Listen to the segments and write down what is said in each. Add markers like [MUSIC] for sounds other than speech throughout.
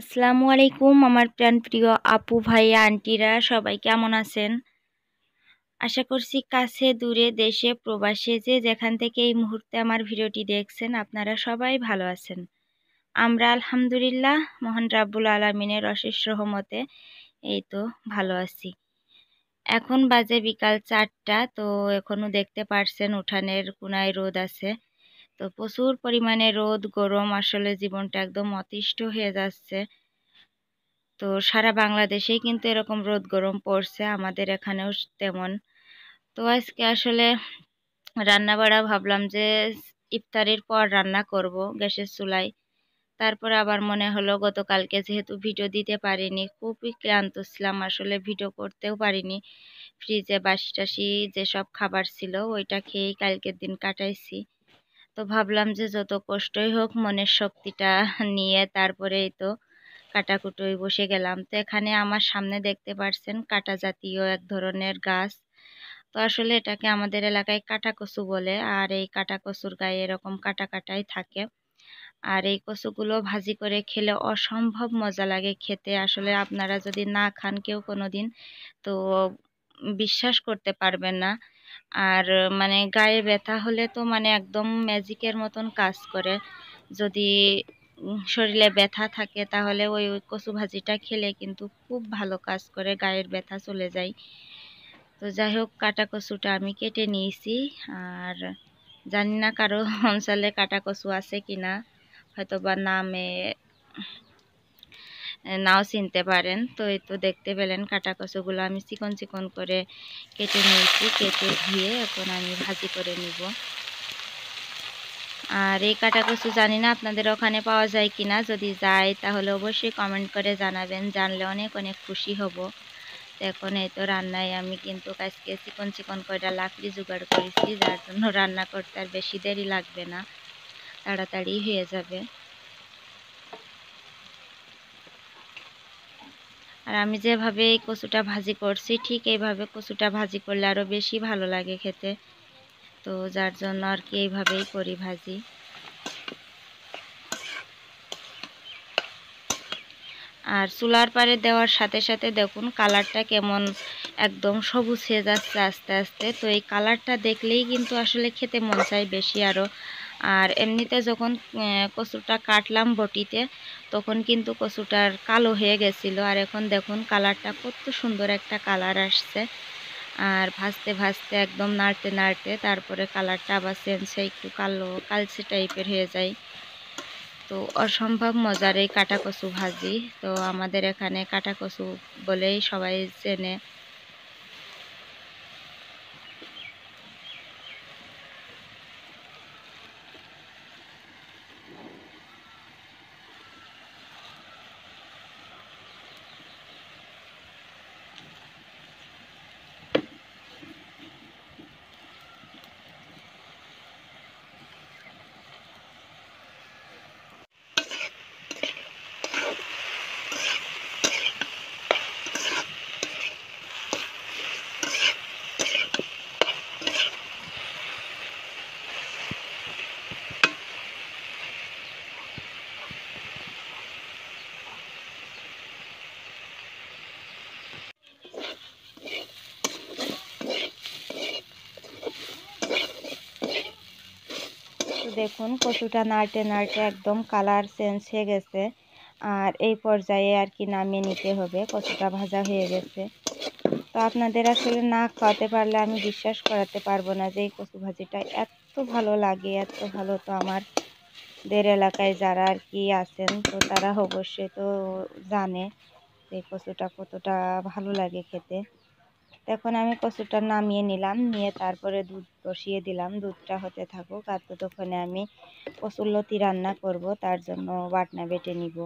আসসালামু আলাইকুম আমার প্রিয় আপু ভাই আন্টিরা সবাই কেমন আছেন আশা করছি কাছে দূরে দেশে প্রবাসে যে যেখান থেকে এই মুহূর্তে আমার ভিডিওটি দেখছেন আপনারা সবাই ভালো আছেন আমরা আলহামদুলিল্লাহ মোহন রাব্বুল আলমিনের অশেষ রহমতে এই তো ভালো আছি এখন বাজে বিকাল চারটা তো এখনও দেখতে পারছেন উঠানের কোনায় রোদ আছে তো প্রচুর পরিমাণে রোদ গরম আসলে জীবনটা একদম অতিষ্ঠ হয়ে যাচ্ছে তো সারা বাংলাদেশেই কিন্তু এরকম রোদ গরম পড়ছে আমাদের এখানেও তেমন তো আজকে আসলে রান্না বাড়া ভাবলাম যে ইফতারের পর রান্না করব গ্যাসের চুলায় তারপরে আবার মনে হলো গতকালকে যেহেতু ভিডিও দিতে পারিনি খুবই ক্লান্ত ছিলাম আসলে ভিডিও করতেও পারিনি ফ্রিজে বাসি টাসি যেসব খাবার ছিল ওইটা খেয়েই কালকের দিন কাটাইছি তো ভাবলাম যে যত কষ্টই হোক মনের শক্তিটা নিয়ে তারপরেই তো কাটাকুটোই বসে গেলাম তো এখানে আমার সামনে দেখতে পারছেন কাটা জাতীয় এক ধরনের গাছ তো আসলে এটাকে আমাদের এলাকায় কাটা কচু বলে আর এই কাটা কচুর গায়ে এরকম কাটা কাটাই থাকে আর এই কচুগুলো ভাজি করে খেলে অসম্ভব মজা লাগে খেতে আসলে আপনারা যদি না খান কেউ কোনো দিন তো বিশ্বাস করতে পারবেন না আর মানে গায়ে ব্যথা হলে তো মানে একদম ম্যাজিকের মতন কাজ করে যদি শরীরে ব্যথা থাকে তাহলে ওই কচু ভাজিটা খেলে কিন্তু খুব ভালো কাজ করে গায়ের ব্যথা চলে যায় তো যাই হোক কাটা কচুটা আমি কেটে নিয়েছি আর জানি না কারো অঞ্চলে কাটা কচু আছে কিনা হয়তো বা নামে নাও চিনতে পারেন তো এই তো দেখতে পেলেন কাটা কচুগুলো আমি চিকন চিকন করে কেটে নিয়েছি কেটে দিয়ে এখন আমি ভাজি করে নিব আর এই কাটা কচু জানি না আপনাদের ওখানে পাওয়া যায় কি না যদি যায় তাহলে অবশ্যই কমেন্ট করে জানাবেন জানলে অনেক অনেক খুশি হব এখন এই তো রান্নায় আমি কিন্তু কাজকে চিকন চিকন কয়টা লাকড়ি জোগাড় করেছি যার জন্য রান্না করতে আর বেশি দেরি লাগবে না তাড়াতাড়ি হয়ে যাবে আর আমি যেভাবে এই কচুটা ভাজি করছি ঠিক এইভাবে কচুটা ভাজি করলে আরও বেশি ভালো লাগে খেতে তো যার জন্য আর কি এইভাবেই করি ভাজি আর চুলার পারে দেওয়ার সাথে সাথে দেখুন কালারটা কেমন একদম সবুজ হয়ে যাচ্ছে আস্তে আস্তে তো এই কালারটা দেখলেই কিন্তু আসলে খেতে মন চায় বেশি আরও আর এমনিতে যখন কচুটা কাটলাম বটিতে তখন কিন্তু কচুটার কালো হয়ে গেছিলো আর এখন দেখুন কালারটা কত সুন্দর একটা কালার আসছে আর ভাজতে ভাজতে একদম নাড়তে নাড়তে তারপরে কালারটা আবার চেঞ্জ একটু কালো কালচে টাইপের হয়ে যায় তো অসম্ভব মজার এই কাটা কচু ভাজি তো আমাদের এখানে কাটা কচু বলেই সবাই চেনে দেখুন কচুটা নাড়তে নাড়তে একদম কালার চেঞ্জ হয়ে গেছে আর এই পর্যায়ে আর কি নামিয়ে নিতে হবে কচুটা ভাজা হয়ে গেছে তো আপনাদের আসলে না খাওয়াতে পারলে আমি বিশ্বাস করাতে পারবো না যে এই কচু ভাজিটা এত ভালো লাগে এত ভালো তো আমার দের এলাকায় যারা আর কি আছেন তো তারা অবশ্যই তো জানে যে কচুটা কতটা ভালো লাগে খেতে এখন আমি কচুটা নামিয়ে নিলাম নিয়ে তারপরে দুধ বসিয়ে দিলাম দুধটা হতে থাকুক আর ততক্ষণে আমি কচুর লতি রান্না করব তার জন্য বাটনা বেটে নিব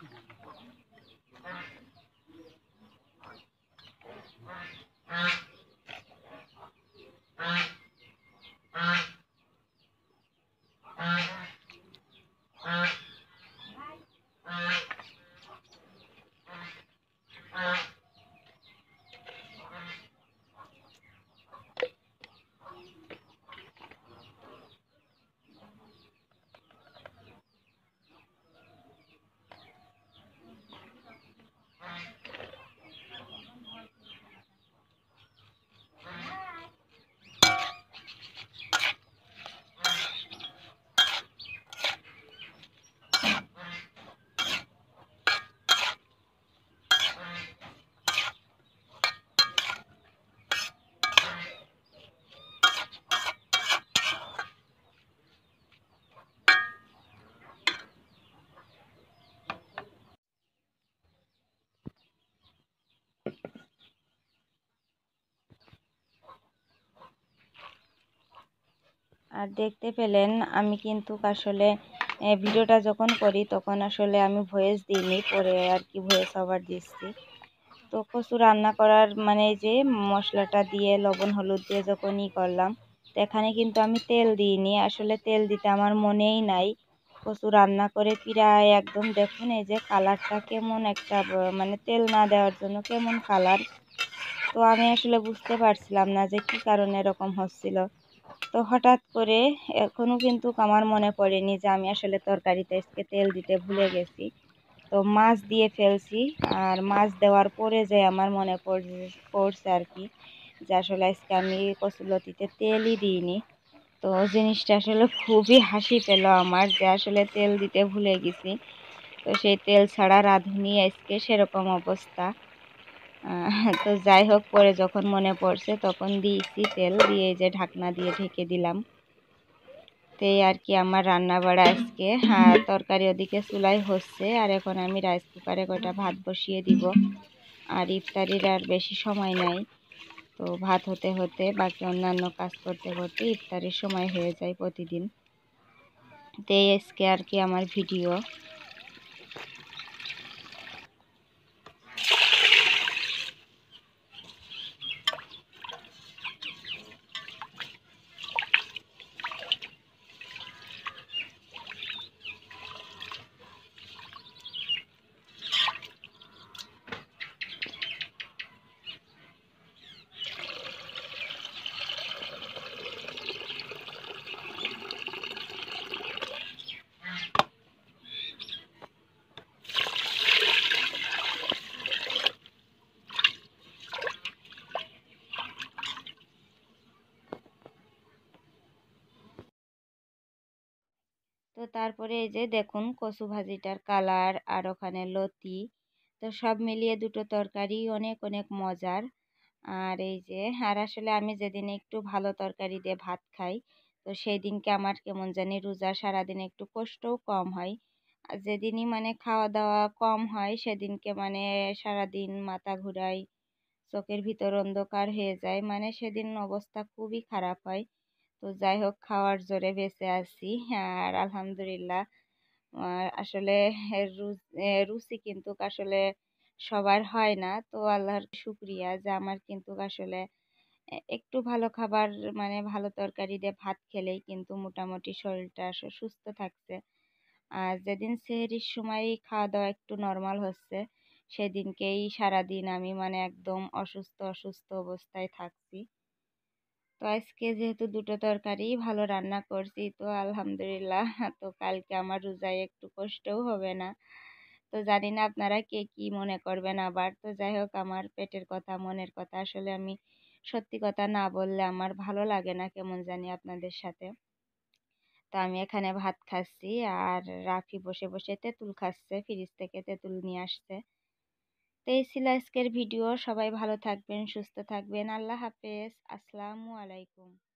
Thank you. আর দেখতে পেলেন আমি কিন্তু আসলে ভিডিওটা যখন করি তখন আসলে আমি ভয়েস দিইনি পরে আর কি ভয়েস আবার দিচ্ছি তো কচু রান্না করার মানে যে মশলাটা দিয়ে লবণ হলুদ দিয়ে যখন ই করলাম তো এখানে কিন্তু আমি তেল দিইনি আসলে তেল দিতে আমার মনেই নাই কচু রান্না করে প্রায় একদম দেখুন এই যে কালারটা কেমন একটা মানে তেল না দেওয়ার জন্য কেমন কালার তো আমি আসলে বুঝতে পারছিলাম না যে কি কারণে এরকম হচ্ছিল তো হঠাৎ করে এখনও কিন্তু আমার মনে পড়েনি যে আমি আসলে তরকারিতে আজকে তেল দিতে ভুলে গেছি তো মাছ দিয়ে ফেলছি আর মাছ দেওয়ার পরে যে আমার মনে পড়ছে আর কি যে আসলে আজকে আমি কচুলতিতে তেলই দিইনি তো জিনিসটা আসলে খুবই হাসি পেল আমার যে আসলে তেল দিতে ভুলে গেছি তো সেই তেল ছাড়া রাঁধুনি আজকে সেরকম অবস্থা তো যাই হোক পরে যখন মনে পড়ছে তখন দিয়েছি তেল দিয়ে যে ঢাকনা দিয়ে ঢেকে দিলাম তো আর কি আমার রান্না বাড়া আজকে হ্যাঁ তরকারি ওদিকে চুলাই হচ্ছে আর এখন আমি রাইস কুকারে কটা ভাত বসিয়ে দিব আর ইফতারির আর বেশি সময় নাই তো ভাত হতে হতে বাকি অন্যান্য কাজ করতে করতে ইফতারির সময় হয়ে যায় প্রতিদিন তো আজকে আর কি আমার ভিডিও তো তারপরে এই যে দেখুন কচু ভাজিটার কালার আর ওখানে লতি তো সব মিলিয়ে দুটো তরকারি অনেক অনেক মজার আর এই যে আর আসলে আমি যেদিন একটু ভালো তরকারি দিয়ে ভাত খাই তো সেই দিনকে আমার কেমন জানি রোজা সারাদিন একটু কষ্টও কম হয় আর যেদিনই মানে খাওয়া দাওয়া কম হয় সেদিনকে মানে সারাদিন মাথা ঘুরাই চোখের ভিতর অন্ধকার হয়ে যায় মানে সেদিন অবস্থা খুবই খারাপ হয় তো যাই হোক খাওয়ার জোরে বেঁচে আছি আর আলহামদুলিল্লাহ আসলে রুচি কিন্তু আসলে সবার হয় না তো আল্লাহর শুক্রিয়া যে আমার কিন্তু আসলে একটু ভালো খাবার মানে ভালো তরকারি দিয়ে ভাত খেলেই কিন্তু মোটামুটি শরীরটা সুস্থ থাকছে আর যেদিন সেহেরির সময় খাওয়া দাওয়া একটু নর্মাল হচ্ছে সেদিনকেই সারাদিন আমি মানে একদম অসুস্থ অসুস্থ অবস্থায় থাকছি তো আজকে যেহেতু দুটো তরকারি ভালো রান্না করছি তো আলহামদুলিল্লাহ [LAUGHS] তো কালকে আমার রোজায় একটু কষ্টও হবে না তো জানি না আপনারা কে কি মনে করবেন আবার তো যাই হোক আমার পেটের কথা মনের কথা আসলে আমি সত্যি কথা না বললে আমার ভালো লাগে না কেমন জানি আপনাদের সাথে তো আমি এখানে ভাত খাচ্ছি আর রাফি বসে বসে তেঁতুল খাচ্ছে ফ্রিজ থেকে তেঁতুল নিয়ে আসছে তো এই ছিল আজকের ভিডিও সবাই ভালো থাকবেন সুস্থ থাকবেন আল্লাহ হাফেজ আসসালামু আলাইকুম